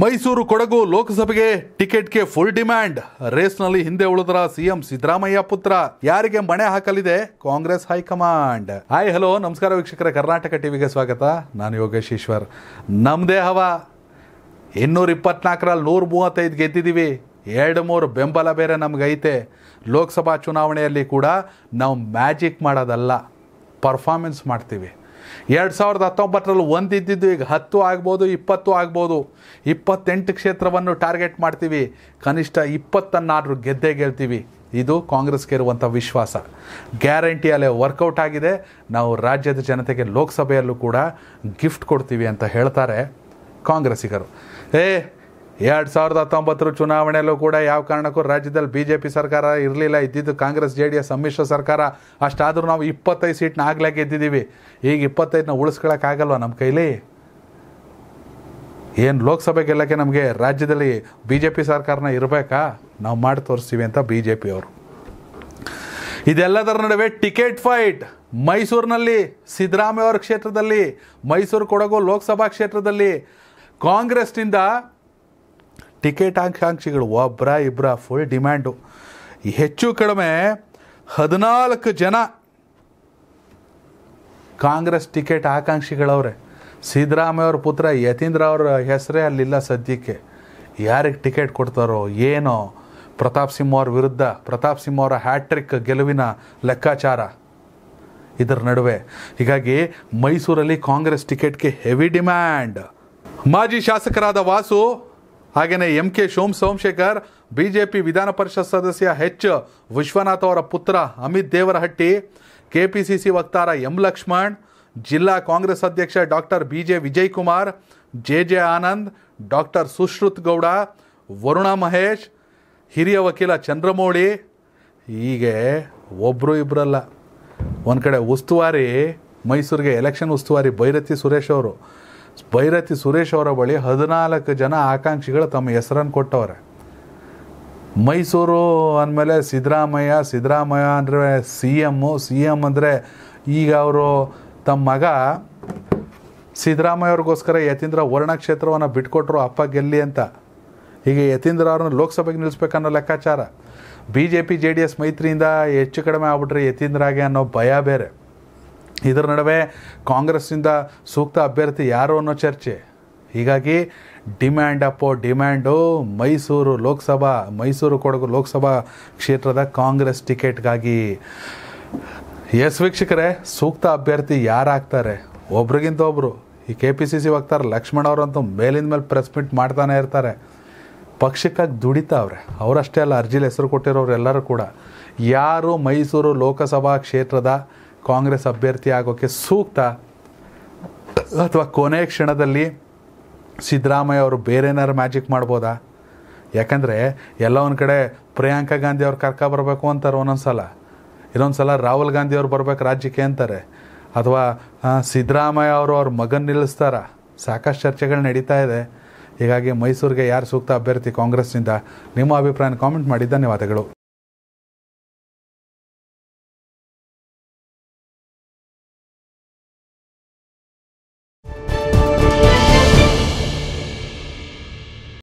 ಮೈಸೂರು ಕೊಡಗು ಲೋಕಸಭೆಗೆ ಟಿಕೆಟ್ಗೆ full demand ರೇಸ್ನಲ್ಲಿ ಹಿಂದೆ ಉಳಿದ್ರ ಸಿಎಂ ಸಿದ್ದರಾಮಯ್ಯ ಪುತ್ರ ಯಾರಿಗೆ ಮಣೆ ಹಾಕಲಿದೆ ಕಾಂಗ್ರೆಸ್ ಹೈಕಮಾಂಡ್ ಹಾಯ್ ಹಲೋ ನಮಸ್ಕಾರ ವೀಕ್ಷಕರ ಕರ್ನಾಟಕ ಟಿವಿಗೆ ಸ್ವಾಗತ ನಾನು ಯೋಗೇಶ್ ಈಶ್ವರ್ ನಮ್ಮದೇ ಹವ ಇನ್ನೂರ ಇಪ್ಪತ್ನಾಲ್ಕರಲ್ಲಿ ನೂರ ಮೂವತ್ತೈದು ಗೆದ್ದಿದ್ದೀವಿ ಎರಡು ಮೂರು ಬೆಂಬಲ ಬೇರೆ ನಮಗೈತೆ ಲೋಕಸಭಾ ಚುನಾವಣೆಯಲ್ಲಿ ಕೂಡ ನಾವು ಮ್ಯಾಜಿಕ್ ಮಾಡೋದಲ್ಲ ಪರ್ಫಾರ್ಮೆನ್ಸ್ ಮಾಡ್ತೀವಿ ಎರಡು ಸಾವಿರದ ಹತ್ತೊಂಬತ್ತರಲ್ಲಿ ಒಂದಿದ್ದು ಈಗ ಹತ್ತು ಆಗ್ಬೋದು ಇಪ್ಪತ್ತು ಆಗ್ಬೋದು ಇಪ್ಪತ್ತೆಂಟು ಕ್ಷೇತ್ರವನ್ನು ಟಾರ್ಗೆಟ್ ಮಾಡ್ತೀವಿ ಕನಿಷ್ಠ ಇಪ್ಪತ್ತನ್ನಾದರೂ ಗೆದ್ದೆ ಗೆಲ್ತೀವಿ ಇದು ಕಾಂಗ್ರೆಸ್ಗೆ ಇರುವಂಥ ವಿಶ್ವಾಸ ಗ್ಯಾರಂಟಿ ಅಲ್ಲೇ ವರ್ಕೌಟ್ ಆಗಿದೆ ನಾವು ರಾಜ್ಯದ ಜನತೆಗೆ ಲೋಕಸಭೆಯಲ್ಲೂ ಕೂಡ ಗಿಫ್ಟ್ ಕೊಡ್ತೀವಿ ಅಂತ ಹೇಳ್ತಾರೆ ಕಾಂಗ್ರೆಸ್ಸಿಗರು ಏ ಎರಡು ಸಾವಿರದ ಹತ್ತೊಂಬತ್ತರ ಚುನಾವಣೆಯಲ್ಲೂ ಕೂಡ ಯಾವ ಕಾರಣಕ್ಕೂ ರಾಜ್ಯದಲ್ಲಿ ಬಿ ಜೆ ಪಿ ಸರ್ಕಾರ ಇರಲಿಲ್ಲ ಇದ್ದಿದ್ದು ಕಾಂಗ್ರೆಸ್ ಜೆ ಡಿ ಎಸ್ ಸಮ್ಮಿಶ್ರ ಸರ್ಕಾರ ಅಷ್ಟಾದರೂ ನಾವು ಇಪ್ಪತ್ತೈದು ಸೀಟ್ನ ಆಗಲೇ ಗೆದ್ದಿದ್ದೀವಿ ಈಗ ಇಪ್ಪತ್ತೈದನ್ನ ಉಳಿಸ್ಕೊಳಕ್ಕಾಗಲ್ವ ನಮ್ಮ ಕೈಲಿ ಏನು ಲೋಕಸಭೆ ಗೆಲ್ಲಕ್ಕೆ ನಮಗೆ ರಾಜ್ಯದಲ್ಲಿ ಬಿ ಜೆ ಪಿ ಸರ್ಕಾರನ ಇರಬೇಕಾ ನಾವು ಮಾಡಿ ತೋರಿಸ್ತೀವಿ ಅಂತ ಬಿ ಜೆ ಪಿಯವರು ಇದೆಲ್ಲದರ ನಡುವೆ ಟಿಕೆಟ್ ಫೈಟ್ ಮೈಸೂರಿನಲ್ಲಿ ಸಿದ್ದರಾಮಯ್ಯ ಅವರ ಕ್ಷೇತ್ರದಲ್ಲಿ ಮೈಸೂರು ಕೊಡಗು ಲೋಕಸಭಾ ಕ್ಷೇತ್ರದಲ್ಲಿ ಕಾಂಗ್ರೆಸ್ನಿಂದ ಟಿಕೆಟ್ ಆಕಾಂಕ್ಷಿಗಳು ಒಬ್ಬರ ಇಬ್ಬರ ಫುಲ್ ಡಿಮ್ಯಾಂಡು ಹೆಚ್ಚು ಕಡಿಮೆ ಹದಿನಾಲ್ಕು ಜನ ಕಾಂಗ್ರೆಸ್ ಟಿಕೆಟ್ ಆಕಾಂಕ್ಷಿಗಳವ್ರೆ ಸಿದ್ದರಾಮಯ್ಯವ್ರ ಪುತ್ರ ಯತೀಂದ್ರ ಅವರ ಹೆಸರೇ ಅಲ್ಲಿಲ್ಲ ಸದ್ಯಕ್ಕೆ ಯಾರಿಗೆ ಟಿಕೆಟ್ ಕೊಡ್ತಾರೋ ಏನೋ ಪ್ರತಾಪ್ ಸಿಂಹ ಅವ್ರ ವಿರುದ್ಧ ಪ್ರತಾಪ್ ಸಿಂಹ ಅವರ ಹ್ಯಾಟ್ರಿಕ್ ಗೆಲುವಿನ ಲೆಕ್ಕಾಚಾರ ಇದರ ನಡುವೆ ಹೀಗಾಗಿ ಮೈಸೂರಲ್ಲಿ ಕಾಂಗ್ರೆಸ್ ಟಿಕೆಟ್ಗೆ ಹೆವಿ ಡಿಮ್ಯಾಂಡ್ ಮಾಜಿ ಶಾಸಕರಾದ ವಾಸು ಹಾಗೆಯೇ ಎಂ ಕೆ ಶೋಮ್ ಸೋಮಶೇಖರ್ ಬಿಜೆಪಿ ವಿಧಾನ ಪರಿಷತ್ ಸದಸ್ಯ ಎಚ್ ವಿಶ್ವನಾಥ್ ಅವರ ಪುತ್ರ Amit Devarahatti K P C C ವಕ್ತಾರ ಎಂ ಲಕ್ಷ್ಮಣ್ ಜಿಲ್ಲಾ ಕಾಂಗ್ರೆಸ್ ಅಧ್ಯಕ್ಷ doctor B J Vijay Kumar J J Anand doctor Sushruth Gowda Varuna Mahesh ಹಿರಿಯ ವಕೀಲ ಚಂದ್ರಮೌಳಿ ಹೀಗೆ ಒಬ್ಬರು ಇಬ್ಬರಲ್ಲ ಒಂದು ಕಡೆ ಉಸ್ತುವಾರಿ ಮೈಸೂರಿಗೆ ಎಲೆಕ್ಷನ್ ಉಸ್ತುವಾರಿ ಬೈರತಿ ಸುರೇಶ್ ಅವರು ಭೈರತಿ ಸುರೇಶ್ ಅವರ ಬಳಿ ಹದಿನಾಲ್ಕು ಜನ ಆಕಾಂಕ್ಷಿಗಳು ತಮ್ಮ ಹೆಸರನ್ನು ಕೊಟ್ಟವ್ರೆ ಮೈಸೂರು ಅಂದಮೇಲೆ ಸಿದ್ದರಾಮಯ್ಯ ಸಿದ್ದರಾಮಯ್ಯ ಅಂದರೆ ಸಿ ಎಮ್ಮು ಸಿ ಎಮ್ ಅಂದರೆ ಈಗ ಅವರು ತಮ್ಮ ಮಗ ಅವ್ರಿಗೋಸ್ಕರ ಯತೀಂದ್ರ ವರ್ಣ ಕ್ಷೇತ್ರವನ್ನು ಬಿಟ್ಕೊಟ್ರು ಅಪ್ಪ ಗೆಲ್ಲಿ ಅಂತ ಈಗ ಯತೀಂದ್ರ ಅವ್ರನ್ನ ಲೋಕಸಭೆಗೆ ನಿಲ್ಲಿಸ್ಬೇಕನ್ನೋ ಲೆಕ್ಕಾಚಾರ B J P J D S ಮೈತ್ರಿಯಿಂದ ಹೆಚ್ಚು ಕಡಿಮೆ ಆಗ್ಬಿಟ್ರೆ ಯತೀಂದ್ರಾಗೆ ಅನ್ನೋ ಭಯ ಬೇರೆ ಇದರ ನಡುವೆ ಕಾಂಗ್ರೆಸ್ನಿಂದ ಸೂಕ್ತ ಅಭ್ಯರ್ಥಿ ಯಾರು ಅನ್ನೋ ಚರ್ಚೆ ಹೀಗಾಗಿ ಡಿಮ್ಯಾಂಡ್ ಅಪ್ಪೋ ಡಿಮ್ಯಾಂಡು ಮೈಸೂರು ಲೋಕಸಭಾ ಮೈಸೂರು ಕೊಡಗು ಲೋಕಸಭಾ ಕ್ಷೇತ್ರದ ಕಾಂಗ್ರೆಸ್ ಟಿಕೆಟ್ಗಾಗಿ ಎಸ್ ವೀಕ್ಷಕರೇ ಸೂಕ್ತ ಅಭ್ಯರ್ಥಿ ಯಾರಾಗ್ತಾರೆ ಒಬ್ರಿಗಿಂತ ಒಬ್ಬರು ಈ ಕೆ ಪಿ ಸಿ ಸಿ ಹೋಗ್ತಾರೆ ಲಕ್ಷ್ಮಣ್ ಅವರಂತೂ ಮೇಲಿಂದ ಮೇಲೆ ಪ್ರೆಸ್ ಮೀಟ್ ಮಾಡ್ತಾನೆ ಇರ್ತಾರೆ ಪಕ್ಷಕ್ಕಾಗಿ ದುಡಿತಾವ್ರೆ ಅವರಷ್ಟೇ ಅಲ್ಲ ಅರ್ಜಿಲಿ ಹೆಸರು ಕೊಟ್ಟಿರೋರು ಎಲ್ಲರೂ ಕೂಡ ಯಾರು ಮೈಸೂರು ಲೋಕಸಭಾ ಕ್ಷೇತ್ರದ ಕಾಂಗ್ರೆಸ್ ಅಭ್ಯರ್ಥಿ ಆಗೋಕ್ಕೆ ಸೂಕ್ತ ಅಥವಾ ಕೊನೆಯ ಕ್ಷಣದಲ್ಲಿ ಸಿದ್ದರಾಮಯ್ಯ ಅವರು ಬೇರೆನಾರು ಮ್ಯಾಜಿಕ್ ಮಾಡ್ಬೋದಾ ಯಾಕಂದರೆ ಎಲ್ಲ ಒಂದು ಕಡೆ ಪ್ರಿಯಾಂಕಾ ಗಾಂಧಿ ಅವ್ರು ಕರ್ಕ ಬರಬೇಕು ಅಂತಾರೆ ಒಂದೊಂದು ಸಲ ಇನ್ನೊಂದು ಸಲ ರಾಹುಲ್ ಗಾಂಧಿ ಅವ್ರು ಬರ್ಬೇಕು ರಾಜ್ಯಕ್ಕೆ ಅಂತಾರೆ ಅಥವಾ ಸಿದ್ದರಾಮಯ್ಯ ಅವರು ಅವ್ರ ಮಗನ ನಿಲ್ಲಿಸ್ತಾರ ಸಾಕಷ್ಟು ಚರ್ಚೆಗಳು ನಡೀತಾ ಇದೆ ಹೀಗಾಗಿ ಮೈಸೂರಿಗೆ ಯಾರು ಸೂಕ್ತ ಅಭ್ಯರ್ಥಿ ಕಾಂಗ್ರೆಸ್ನಿಂದ ನಿಮ್ಮ ಅಭಿಪ್ರಾಯನ ಕಾಮೆಂಟ್ ಮಾಡಿ ಧನ್ಯವಾದಗಳು